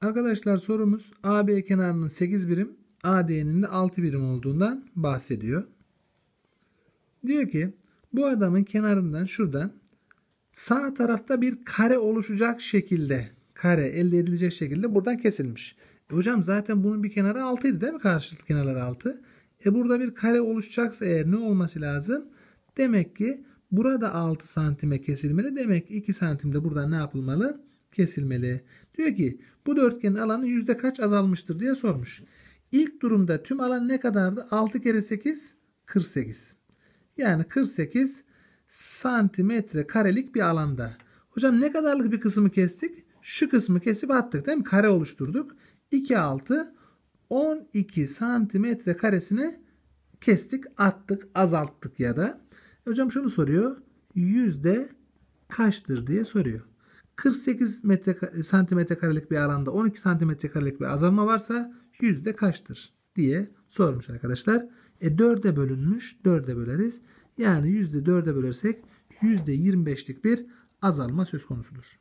Arkadaşlar sorumuz AB kenarının 8 birim, AD'nin de 6 birim olduğundan bahsediyor. Diyor ki bu adamın kenarından şuradan sağ tarafta bir kare oluşacak şekilde kare elde edilecek şekilde buradan kesilmiş. E hocam zaten bunun bir kenarı 6 idi değil mi? Karşılıklı kenarları 6. E burada bir kare oluşacaksa eğer ne olması lazım? Demek ki burada 6 santime kesilmeli. Demek ki 2 santimde buradan ne yapılmalı? kesilmeli. Diyor ki bu dörtgenin alanı yüzde kaç azalmıştır diye sormuş. İlk durumda tüm alan ne kadardı? 6 kere 8 48. Yani 48 santimetre karelik bir alanda. Hocam ne kadarlık bir kısmı kestik? Şu kısmı kesip attık değil mi? Kare oluşturduk. 2 6 12 santimetre karesini kestik, attık, azalttık ya da. Hocam şunu soruyor. Yüzde kaçtır diye soruyor. 48 metre santimetre karelik bir alanda 12 santimetre karelik bir azalma varsa yüzde kaçtır diye sormuş arkadaşlar. E 4'e bölünmüş 4'e böleriz. Yani yüzde %4'e bölersek yüzde %25'lik bir azalma söz konusudur.